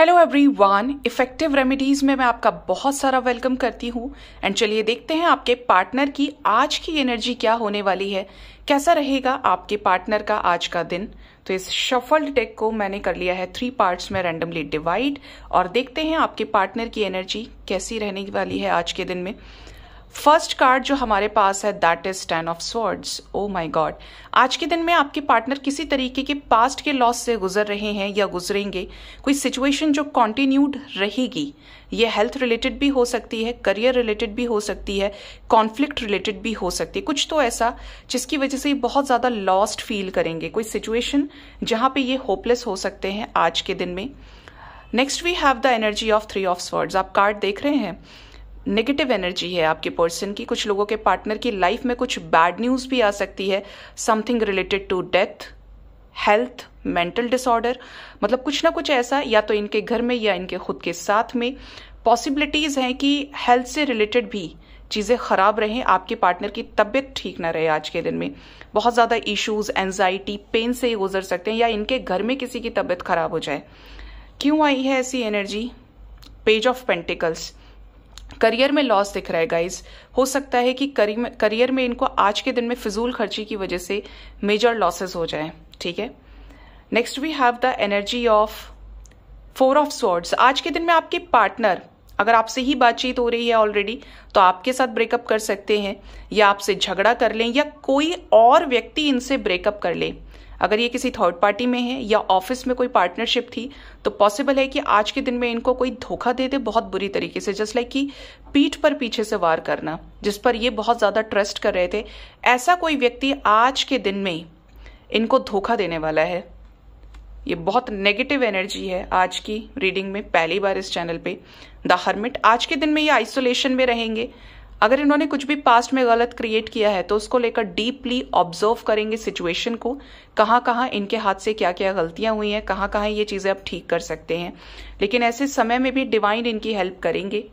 hello everyone effective remedies में मैं आपका बहुत सारा वेलकम करती हूँ एंड चलिए देखते हैं आपके पार्टनर की आज की एनर्जी क्या होने वाली है कैसा रहेगा आपके पार्टनर का आज का दिन तो इस शफल्ड टेक को मैंने कर लिया है थ्री पार्ट्स में रैंडमली डिवाइड और देखते हैं आपके पार्टनर की एनर्जी कैसी रहने वाली है आज के दिन में फर्स्ट कार्ड जो हमारे पास है that is ten of swords oh my god आज के दिन में आपके पार्टनर किसी तरीके के पास्ट के लॉस से गुजर रहे हैं या गुजरेंगे कोई सिचुएशन जो कॉन्टिन्यूड रहेगी ये हेल्थ रिलेटेड भी हो सकती है करियर रिलेटेड भी हो सकती है कॉन्फ्लिक्ट रिलेटेड भी हो सकती है कुछ तो ऐसा जिसकी वजह से ये बहुत ज़्यादा लॉस्ड फील करेंगे कोई सिचुएशन जहां पे ये होपलेस हो सकते हैं आज के दिन में next we have the energy of three of swords आप कार्ड देख रहे हैं नेगेटिव एनर्जी है आपके पर्सन की कुछ लोगों के पार्टनर की लाइफ में कुछ बैड न्यूज भी आ सकती है something related to death health mental disorder मतलब कुछ ना कुछ ऐसा या तो इनके घर में या इनके खुद के साथ में पॉसिबिलिटीज हैं कि हेल्थ से रिलेटेड भी चीज़ें खराब रहें आपके पार्टनर की तबीयत ठीक ना रहे आज के दिन में बहुत ज़्यादा इश्यूज एनजाइटी पेन से गुजर सकते हैं या इनके घर में किसी की तबीयत खराब हो जाए क्यों आई है ऐसी energy page of pentacles career में लॉस दिख रहा है गाइज हो सकता है कि करियर में इनको आज के दिन में फिजूल खर्ची की वजह से मेजर लॉसेस हो जाए ठीक है next we have the energy of four of swords आज के दिन में आपके पार्टनर अगर आपसे ही बातचीत हो रही है ऑलरेडी तो आपके साथ ब्रेकअप कर सकते हैं या आपसे झगड़ा कर लें या कोई और व्यक्ति इनसे ब्रेकअप कर ले अगर ये किसी थर्ड पार्टी में है या ऑफिस में कोई पार्टनरशिप थी तो पॉसिबल है कि आज के दिन में इनको कोई धोखा दे दे बहुत बुरी तरीके से जस्ट लाइक कि पीठ पर पीछे से वार करना जिस पर ये बहुत ज़्यादा ट्रस्ट कर रहे थे ऐसा कोई व्यक्ति आज के दिन में इनको धोखा देने वाला है ये बहुत नेगेटिव एनर्जी है आज की रीडिंग में पहली बार इस चैनल पे द हर्मिट आज के दिन में ये आइसोलेशन में रहेंगे अगर इन्होंने कुछ भी पास्ट में गलत क्रिएट किया है तो उसको लेकर डीपली ऑब्जर्व करेंगे सिचुएशन को कहाँ कहाँ इनके हाथ से क्या क्या गलतियां हुई हैं कहाँ कहाँ ये चीज़ें आप ठीक कर सकते हैं लेकिन ऐसे समय में भी डिवाइन इनकी हेल्प करेंगे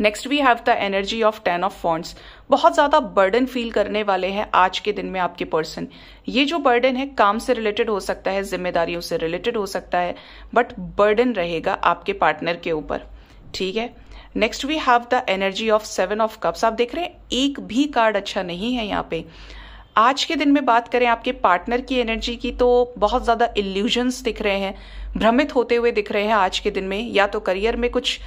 next we have the energy of ten of wands बहुत ज़्यादा बर्डन फील करने वाले हैं आज के दिन में आपके पर्सन ये जो बर्डन है काम से रिलेटेड हो सकता है जिम्मेदारियों से रिलेटेड हो सकता है बट बर्डन रहेगा आपके पार्टनर के ऊपर ठीक है next we have the energy of seven of cups आप देख रहे हैं एक भी कार्ड अच्छा नहीं है यहाँ पे आज के दिन में बात करें आपके पार्टनर की एनर्जी की तो बहुत ज़्यादा इल्यूजन्स दिख रहे हैं भ्रमित होते हुए दिख रहे हैं आज के दिन में या तो करियर में कुछ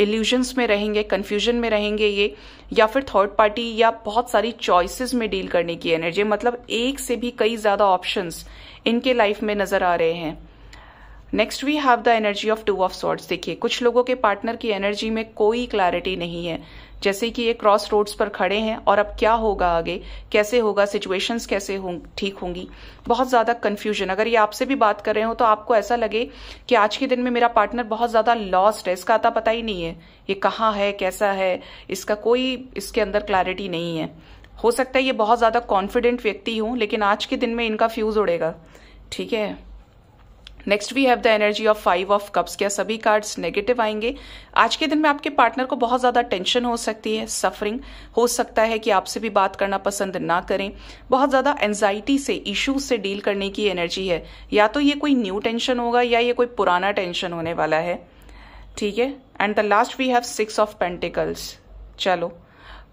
इल्यूजन्स में रहेंगे कन्फ्यूजन में रहेंगे ये या फिर थर्ड पार्टी या बहुत सारी चॉइसेस में डील करने की एनर्जी मतलब एक से भी कई ज़्यादा ऑप्शंस इनके लाइफ में नज़र आ रहे हैं next we have the energy of two of swords देखिए कुछ लोगों के पार्टनर की एनर्जी में कोई क्लैरिटी नहीं है जैसे कि ये क्रॉस रोड्स पर खड़े हैं और अब क्या होगा आगे कैसे होगा सिचुएशंस कैसे हों ठीक होंगी बहुत ज़्यादा कन्फ्यूजन अगर ये आपसे भी बात कर रहे हो तो आपको ऐसा लगे कि आज के दिन में मेरा पार्टनर बहुत ज़्यादा लॉस्ट है इसका आता पता ही नहीं है ये कहाँ है कैसा है इसका कोई इसके अंदर क्लैरिटी नहीं है हो सकता है ये बहुत ज़्यादा कॉन्फिडेंट व्यक्ति हूं लेकिन आज के दिन में इनका फ्यूज़ उड़ेगा ठीक है next we have the energy of five of cups क्या सभी कार्ड्स नेगेटिव आएंगे आज के दिन में आपके पार्टनर को बहुत ज़्यादा टेंशन हो सकती है सफरिंग हो सकता है कि आपसे भी बात करना पसंद ना करें बहुत ज़्यादा एनजाइटी से इश्यूज से डील करने की एनर्जी है या तो ये कोई न्यू टेंशन होगा या ये कोई पुराना टेंशन होने वाला है ठीक है and the last we have six of pentacles चलो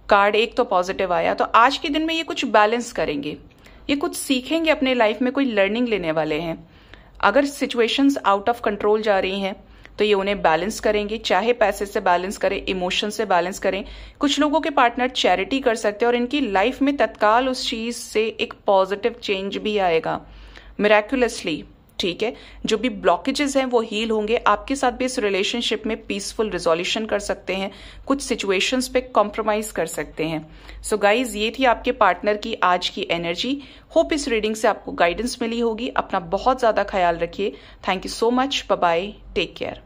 कार्ड एक तो पॉजिटिव आया तो आज के दिन में ये कुछ बैलेंस करेंगे ये कुछ सीखेंगे अपने लाइफ में कोई लर्निंग लेने वाले हैं अगर सिचुएशंस आउट ऑफ कंट्रोल जा रही हैं तो ये उन्हें बैलेंस करेंगे चाहे पैसे से बैलेंस करें इमोशन से बैलेंस करें कुछ लोगों के पार्टनर चैरिटी कर सकते हैं और इनकी लाइफ में तत्काल उस चीज से एक पॉजिटिव चेंज भी आएगा मेरेक्युलसली ठीक है जो भी ब्लॉकेजेस हैं वो हील होंगे आपके साथ भी इस रिलेशनशिप में पीसफुल रिजोल्यूशन कर सकते हैं कुछ सिचुएशंस पे कॉम्प्रोमाइज कर सकते हैं सो so गाइज ये थी आपके पार्टनर की आज की एनर्जी होप इस रीडिंग से आपको गाइडेंस मिली होगी अपना बहुत ज्यादा ख्याल रखिए thank you so much bye take care